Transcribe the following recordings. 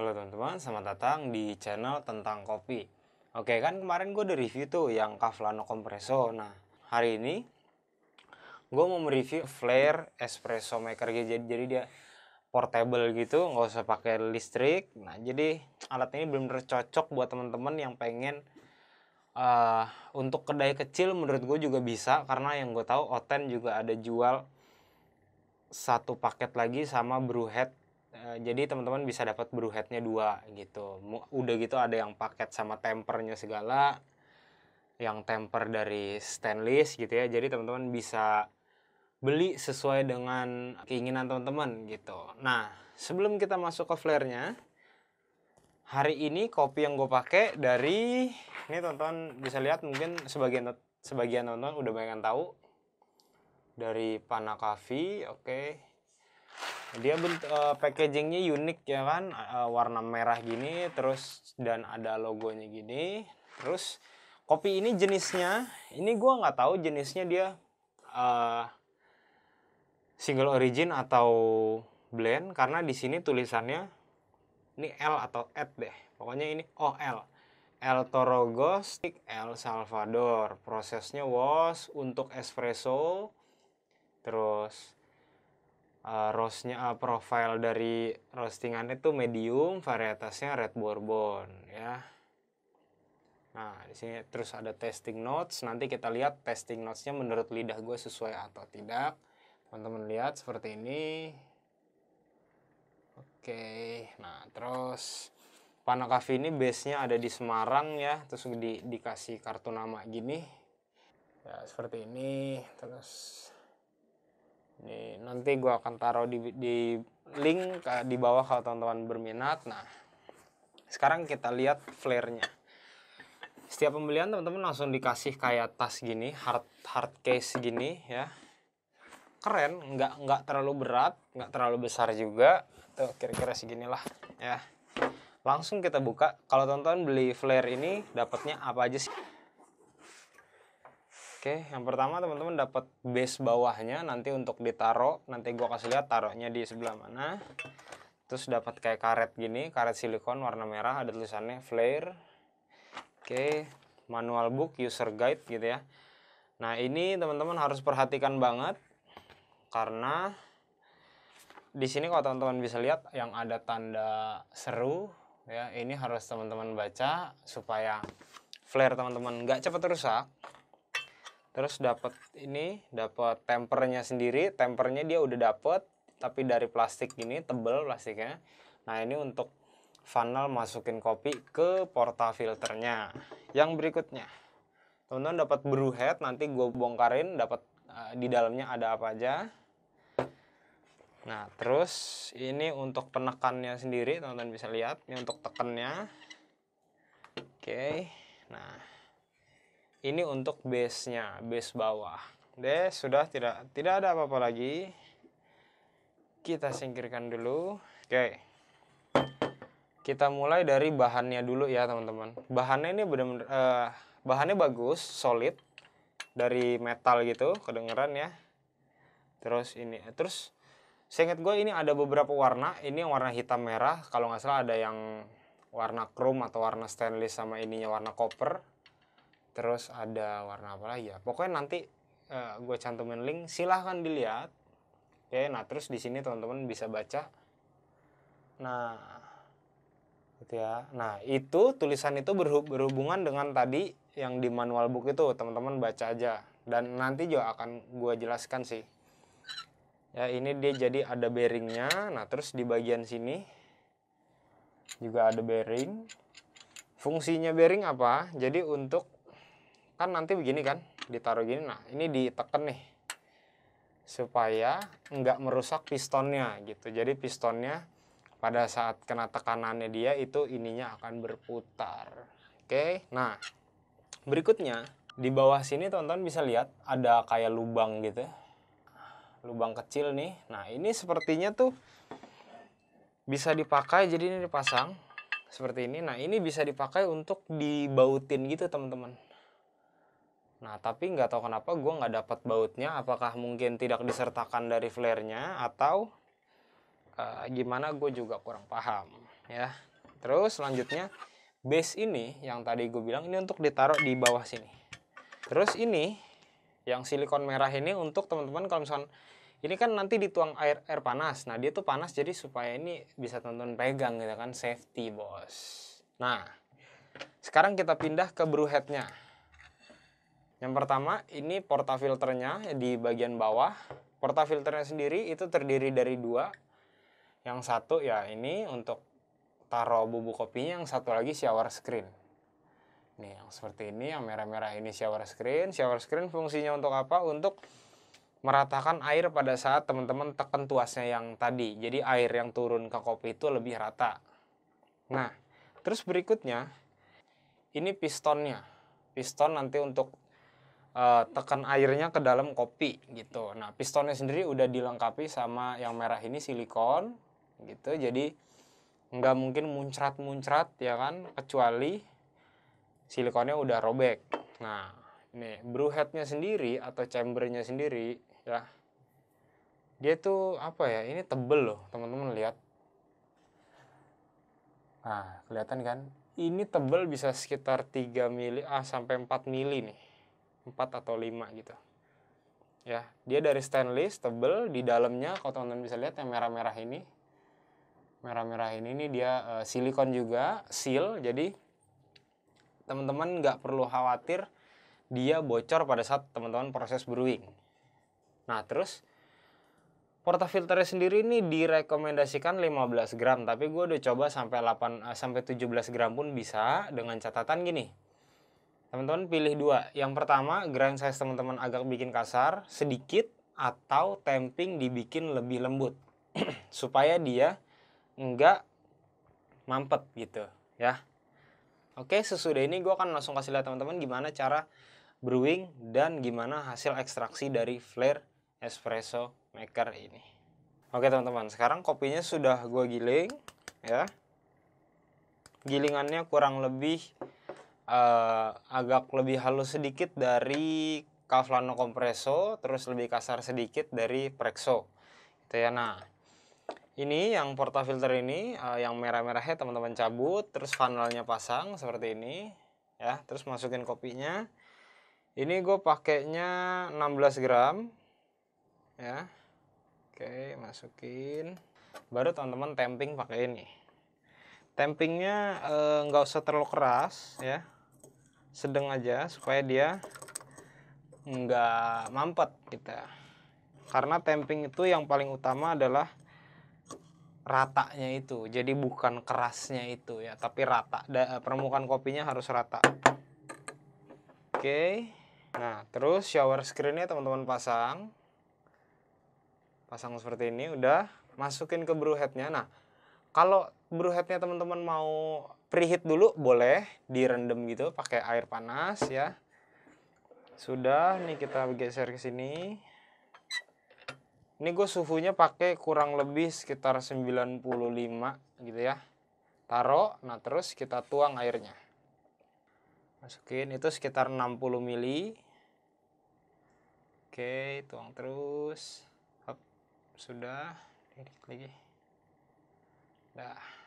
Halo teman-teman, selamat datang di channel tentang kopi. Oke kan kemarin gue udah review tuh yang Cavlano Compresso. Nah hari ini gue mau mereview Flare Espresso Maker jadi jadi dia portable gitu, nggak usah pakai listrik. Nah jadi alat ini belum tercocok buat teman-teman yang pengen uh, untuk kedai kecil menurut gue juga bisa karena yang gue tahu Oten juga ada jual satu paket lagi sama brewhead Eh, jadi teman-teman bisa dapat brew headnya dua gitu. Udah gitu ada yang paket sama tempernya segala, yang temper dari stainless gitu ya. Jadi teman-teman bisa beli sesuai dengan keinginan teman-teman gitu. Nah sebelum kita masuk ke flare-nya, hari ini kopi yang gue pakai dari ini teman-teman bisa lihat mungkin sebagian sebagian teman-teman udah banyak yang tahu dari Panakafi, oke. Okay dia bent uh, packagingnya unik ya kan uh, warna merah gini terus dan ada logonya gini terus kopi ini jenisnya ini gue nggak tahu jenisnya dia uh, single origin atau blend karena di sini tulisannya ini L atau Ed deh pokoknya ini oh L El Toro El Salvador prosesnya was untuk espresso terus uh, roastnya uh, profile dari roastingan itu medium varietasnya red bourbon ya nah di sini terus ada testing notes nanti kita lihat testing notesnya menurut lidah gue sesuai atau tidak teman-teman lihat seperti ini oke nah terus Panakafi ini base-nya ada di Semarang ya terus di, dikasih kartu nama gini ya seperti ini terus ini, nanti gue akan taruh di, di link ke, di bawah kalau teman-teman berminat. Nah, sekarang kita lihat flare-nya. Setiap pembelian teman-teman langsung dikasih kayak tas gini, hard hard case gini ya. Keren, nggak nggak terlalu berat, nggak terlalu besar juga. Tuh kira-kira seginilah ya. Langsung kita buka. Kalau teman-teman beli flare ini dapatnya apa aja sih? Oke, yang pertama teman-teman dapat base bawahnya nanti untuk ditaruh. Nanti gua kasih lihat taruhnya di sebelah mana. Terus dapat kayak karet gini, karet silikon warna merah ada tulisannya flare. Oke, manual book user guide gitu ya. Nah, ini teman-teman harus perhatikan banget karena di sini kalau teman-teman bisa lihat yang ada tanda seru ya ini harus teman-teman baca supaya flare teman-teman nggak cepat rusak terus dapat ini dapat tempernya sendiri tempernya dia udah dapet tapi dari plastik ini tebel plastiknya nah ini untuk funnel masukin kopi ke porta filternya yang berikutnya teman-teman dapat brew head nanti gue bongkarin dapat uh, eh, di dalamnya ada apa aja nah terus ini untuk penekannya sendiri teman-teman bisa lihat ini untuk tekannya oke okay. nah ini untuk base-nya, base bawah. Deh, sudah tidak tidak ada apa-apa lagi. Kita singkirkan dulu. Oke. Kita mulai dari bahannya dulu ya, teman-teman. Bahannya ini benar-benar eh, bahannya bagus, solid dari metal gitu, kedengeran ya. Terus ini eh, terus ingat gue ini ada beberapa warna, ini yang warna hitam merah, kalau nggak salah ada yang warna chrome atau warna stainless sama ininya warna copper terus ada warna apa lagi ya pokoknya nanti uh, eh, gue cantumin link silahkan dilihat oke okay, nah terus di sini teman-teman bisa baca nah gitu ya nah itu tulisan itu berhub berhubungan dengan tadi yang di manual book itu teman-teman baca aja dan nanti juga akan gue jelaskan sih ya ini dia jadi ada bearingnya nah terus di bagian sini juga ada bearing fungsinya bearing apa jadi untuk kan nanti begini kan ditaruh gini nah ini ditekan nih supaya nggak merusak pistonnya gitu jadi pistonnya pada saat kena tekanannya dia itu ininya akan berputar oke nah berikutnya di bawah sini teman-teman bisa lihat ada kayak lubang gitu ya. lubang kecil nih nah ini sepertinya tuh bisa dipakai jadi ini dipasang seperti ini nah ini bisa dipakai untuk dibautin gitu teman-teman Nah, tapi nggak tahu kenapa gue nggak dapat bautnya. Apakah mungkin tidak disertakan dari flare-nya atau uh, gimana gue juga kurang paham ya. Terus selanjutnya base ini yang tadi gue bilang ini untuk ditaruh di bawah sini. Terus ini yang silikon merah ini untuk teman-teman kalau misalkan ini kan nanti dituang air air panas. Nah, dia tuh panas jadi supaya ini bisa teman-teman pegang gitu kan safety, Bos. Nah, sekarang kita pindah ke head nya yang pertama, ini porta filternya di bagian bawah. Porta filternya sendiri itu terdiri dari dua. Yang satu ya ini untuk taruh bubuk kopinya, yang satu lagi shower screen. Nih, yang seperti ini, yang merah-merah ini shower screen. Shower screen fungsinya untuk apa? Untuk meratakan air pada saat teman-teman tekan tuasnya yang tadi. Jadi air yang turun ke kopi itu lebih rata. Nah, terus berikutnya, ini pistonnya. Piston nanti untuk uh, tekan airnya ke dalam kopi gitu. Nah, pistonnya sendiri udah dilengkapi sama yang merah ini silikon gitu. Jadi nggak mungkin muncrat-muncrat ya kan kecuali silikonnya udah robek. Nah, ini brew headnya sendiri atau chambernya sendiri ya dia tuh apa ya ini tebel loh teman-teman lihat nah kelihatan kan ini tebel bisa sekitar 3 mili ah sampai 4 mili nih 4 atau 5 gitu ya dia dari stainless tebel di dalamnya kalau teman-teman bisa lihat yang merah-merah ini merah-merah ini nih dia uh, silikon juga seal jadi teman-teman nggak perlu khawatir dia bocor pada saat teman-teman proses brewing nah terus portafilternya sendiri ini direkomendasikan 15 gram tapi gue udah coba sampai 8 eh, sampai 17 gram pun bisa dengan catatan gini Teman-teman pilih dua. Yang pertama, grind size teman-teman agak bikin kasar, sedikit, atau tamping dibikin lebih lembut. supaya dia nggak mampet gitu ya. Oke, sesudah ini gue akan langsung kasih lihat teman-teman gimana cara brewing dan gimana hasil ekstraksi dari flare espresso maker ini. Oke teman-teman, sekarang kopinya sudah gue giling ya. Gilingannya kurang lebih uh, agak lebih halus sedikit dari Cavlano Compresso, terus lebih kasar sedikit dari Prexo. Gitu ya. Nah, ini yang porta filter ini uh, yang merah-merahnya teman-teman cabut, terus funnelnya pasang seperti ini ya, terus masukin kopinya. Ini gue pakainya 16 gram ya. Oke, masukin. Baru teman-teman temping pakai ini. Tempingnya eh, nggak eh, usah terlalu keras ya sedang aja supaya dia nggak mampet kita gitu. karena temping itu yang paling utama adalah ratanya itu jadi bukan kerasnya itu ya tapi rata da, eh, permukaan kopinya harus rata oke nah terus shower screennya teman-teman pasang pasang seperti ini udah masukin ke brew headnya nah kalau brew headnya teman-teman mau preheat dulu boleh direndam gitu pakai air panas ya sudah nih kita geser ke sini ini gue suhunya pakai kurang lebih sekitar 95 gitu ya taruh nah terus kita tuang airnya masukin itu sekitar 60 mili oke tuang terus Hop, sudah dikit lagi dah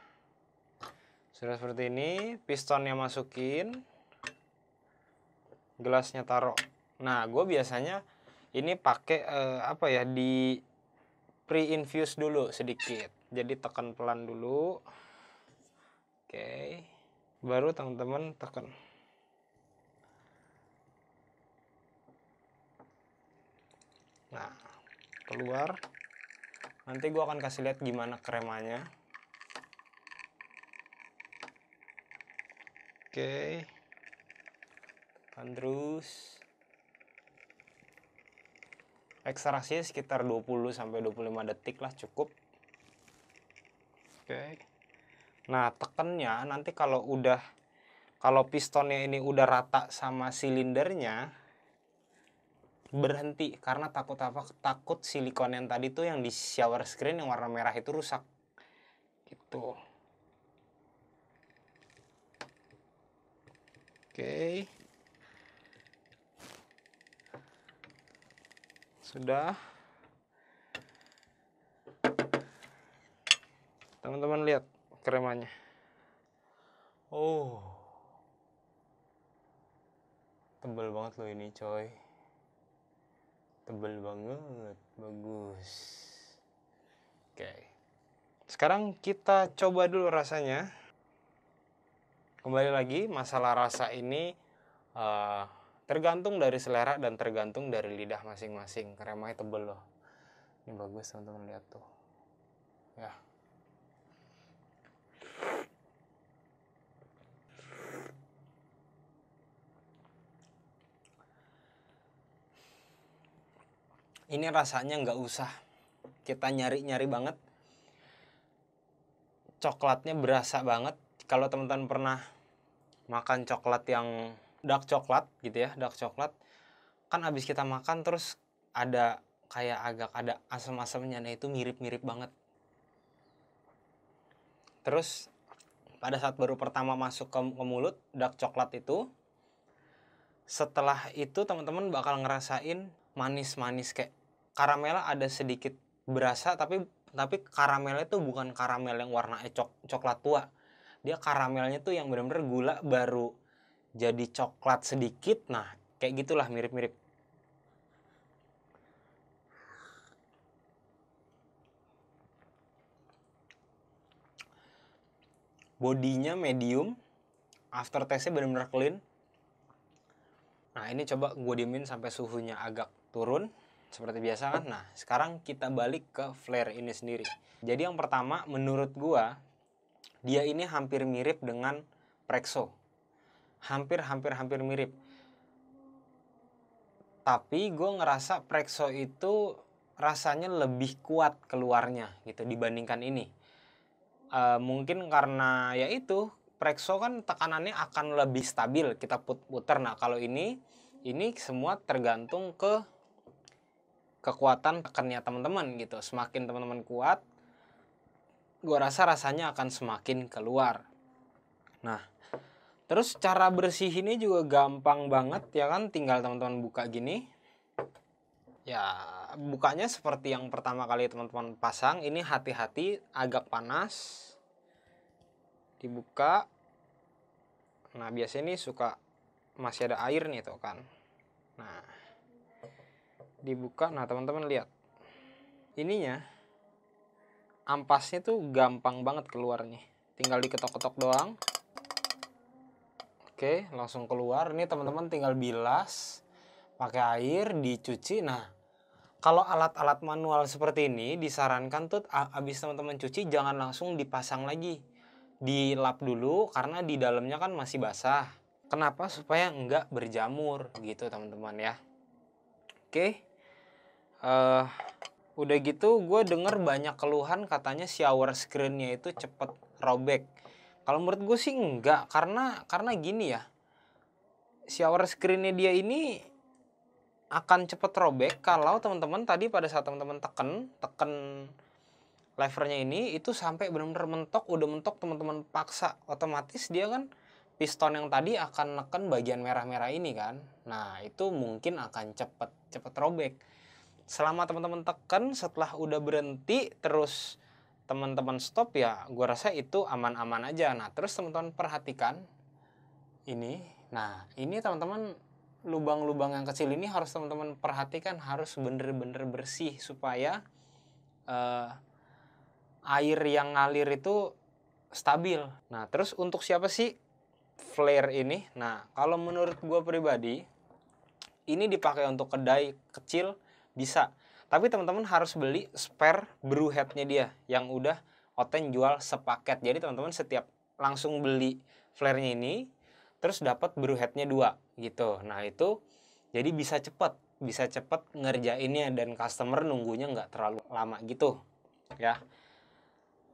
sudah seperti ini pistonnya masukin gelasnya taruh nah gue biasanya ini pakai eh, apa ya di pre-infuse dulu sedikit jadi tekan pelan dulu oke baru teman-teman tekan nah keluar nanti gue akan kasih lihat gimana kremanya Oke. terus ekstraksi sekitar 20 sampai 25 detik lah cukup. Oke. Nah, tekannya nanti kalau udah kalau pistonnya ini udah rata sama silindernya berhenti karena takut apa takut silikon yang tadi tuh yang di shower screen yang warna merah itu rusak gitu Oke. Sudah. Teman-teman lihat kremanya. Oh. Tebel banget loh ini, coy. Tebel banget. Bagus. Oke. Sekarang kita coba dulu rasanya kembali lagi masalah rasa ini uh, tergantung dari selera dan tergantung dari lidah masing-masing kremanya tebel loh ini bagus teman-teman lihat tuh ya ini rasanya nggak usah kita nyari-nyari banget coklatnya berasa banget kalau teman-teman pernah makan coklat yang dark coklat gitu ya, dark coklat kan abis kita makan terus ada kayak agak ada asam-asamnya nah itu mirip-mirip banget terus pada saat baru pertama masuk ke, ke mulut dark coklat itu setelah itu teman-teman bakal ngerasain manis-manis kayak karamel ada sedikit berasa tapi tapi karamel itu bukan karamel yang warna e coklat tua dia karamelnya tuh yang bener-bener gula baru jadi coklat sedikit nah kayak gitulah mirip-mirip bodinya medium after taste nya bener-bener clean nah ini coba gue diemin sampai suhunya agak turun seperti biasa kan nah sekarang kita balik ke flare ini sendiri jadi yang pertama menurut gue dia ini hampir mirip dengan Prexo. Hampir-hampir-hampir mirip. Tapi gue ngerasa Prexo itu rasanya lebih kuat keluarnya gitu dibandingkan ini. E, mungkin karena ya itu Prexo kan tekanannya akan lebih stabil kita put puter. Nah kalau ini ini semua tergantung ke kekuatan tekannya teman-teman gitu. Semakin teman-teman kuat, gue rasa rasanya akan semakin keluar. Nah, terus cara bersih ini juga gampang banget ya kan, tinggal teman-teman buka gini. Ya, bukanya seperti yang pertama kali teman-teman pasang, ini hati-hati agak panas. Dibuka. Nah, biasanya ini suka masih ada air nih tuh kan. Nah, dibuka. Nah, teman-teman lihat. Ininya ampasnya tuh gampang banget keluarnya tinggal diketok-ketok doang oke langsung keluar ini teman-teman tinggal bilas pakai air dicuci nah kalau alat-alat manual seperti ini disarankan tuh ah, abis teman-teman cuci jangan langsung dipasang lagi dilap dulu karena di dalamnya kan masih basah kenapa supaya enggak berjamur gitu teman-teman ya oke uh, Udah gitu gue denger banyak keluhan katanya shower screennya itu cepet robek. Kalau menurut gue sih enggak karena karena gini ya. Shower screennya dia ini akan cepet robek kalau teman-teman tadi pada saat teman-teman teken teken levernya ini itu sampai benar-benar mentok udah mentok teman-teman paksa otomatis dia kan piston yang tadi akan neken bagian merah-merah ini kan nah itu mungkin akan cepet cepet robek selama teman-teman tekan setelah udah berhenti terus teman-teman stop ya gue rasa itu aman-aman aja nah terus teman-teman perhatikan ini nah ini teman-teman lubang-lubang yang kecil ini harus teman-teman perhatikan harus bener-bener bersih supaya uh, air yang ngalir itu stabil. Nah, terus untuk siapa sih flare ini? Nah, kalau menurut gue pribadi, ini dipakai untuk kedai kecil bisa. Tapi teman-teman harus beli spare brew headnya dia yang udah Oten jual sepaket. Jadi teman-teman setiap langsung beli flare-nya ini terus dapat brew headnya dua gitu. Nah, itu jadi bisa cepet bisa cepet ngerjainnya dan customer nunggunya nggak terlalu lama gitu. Ya.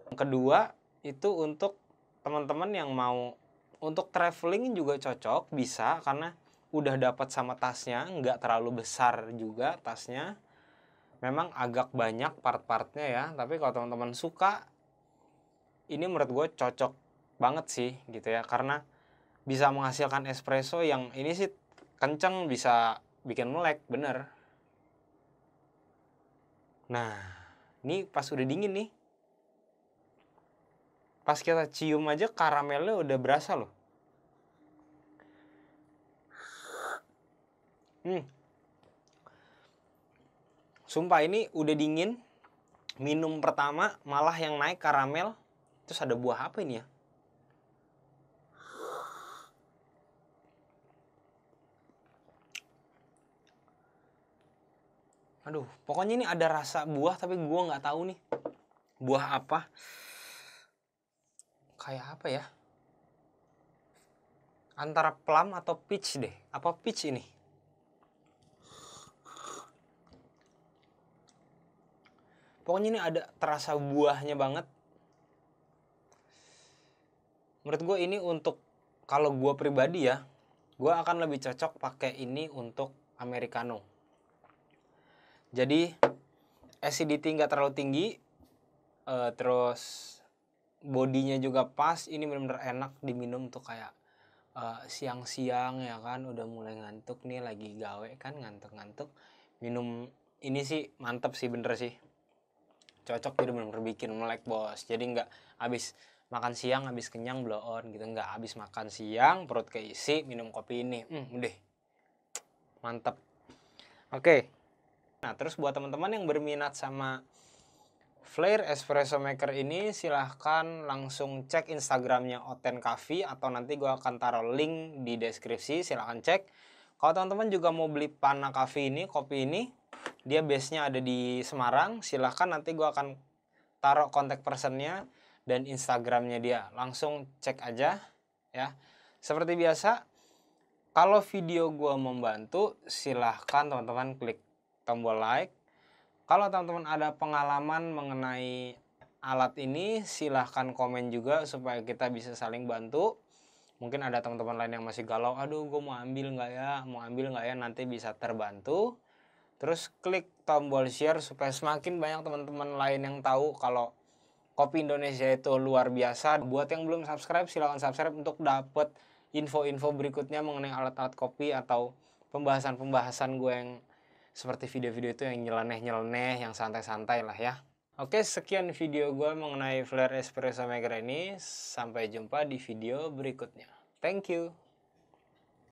Yang kedua itu untuk teman-teman yang mau untuk traveling juga cocok bisa karena udah dapat sama tasnya nggak terlalu besar juga tasnya memang agak banyak part-partnya ya tapi kalau teman-teman suka ini menurut gue cocok banget sih gitu ya karena bisa menghasilkan espresso yang ini sih kenceng bisa bikin melek bener nah ini pas udah dingin nih pas kita cium aja karamelnya udah berasa loh Hmm. Sumpah ini udah dingin. Minum pertama malah yang naik karamel. Terus ada buah apa ini ya? Aduh, pokoknya ini ada rasa buah tapi gua nggak tahu nih buah apa. Kayak apa ya? Antara plum atau peach deh. Apa peach ini? pokoknya ini ada terasa buahnya banget menurut gue ini untuk kalau gue pribadi ya gue akan lebih cocok pakai ini untuk americano jadi acidity nggak terlalu tinggi uh, terus bodinya juga pas ini benar-benar enak diminum tuh kayak eh, siang-siang uh, siang -siang, ya kan udah mulai ngantuk nih lagi gawe kan ngantuk-ngantuk minum ini sih mantep sih bener sih cocok jadi benar-benar bikin melek bos jadi nggak habis makan siang habis kenyang blow on gitu nggak habis makan siang perut keisi minum kopi ini hmm, udah mantep oke okay. nah terus buat teman-teman yang berminat sama Flare Espresso Maker ini silahkan langsung cek Instagramnya Oten Cafe atau nanti gue akan taruh link di deskripsi silahkan cek. Kalau teman-teman juga mau beli panah kafe ini, kopi ini, dia base-nya ada di Semarang silahkan nanti gue akan taruh kontak personnya dan Instagramnya dia langsung cek aja ya seperti biasa kalau video gue membantu silahkan teman-teman klik tombol like kalau teman-teman ada pengalaman mengenai alat ini silahkan komen juga supaya kita bisa saling bantu mungkin ada teman-teman lain yang masih galau aduh gue mau ambil nggak ya mau ambil nggak ya nanti bisa terbantu Terus klik tombol share supaya semakin banyak teman-teman lain yang tahu kalau kopi Indonesia itu luar biasa. Buat yang belum subscribe silahkan subscribe untuk dapat info-info berikutnya mengenai alat-alat kopi atau pembahasan-pembahasan gue yang seperti video-video itu yang nyeleneh-nyeleneh, yang santai-santai lah ya. Oke, sekian video gue mengenai flare espresso maker ini. Sampai jumpa di video berikutnya. Thank you.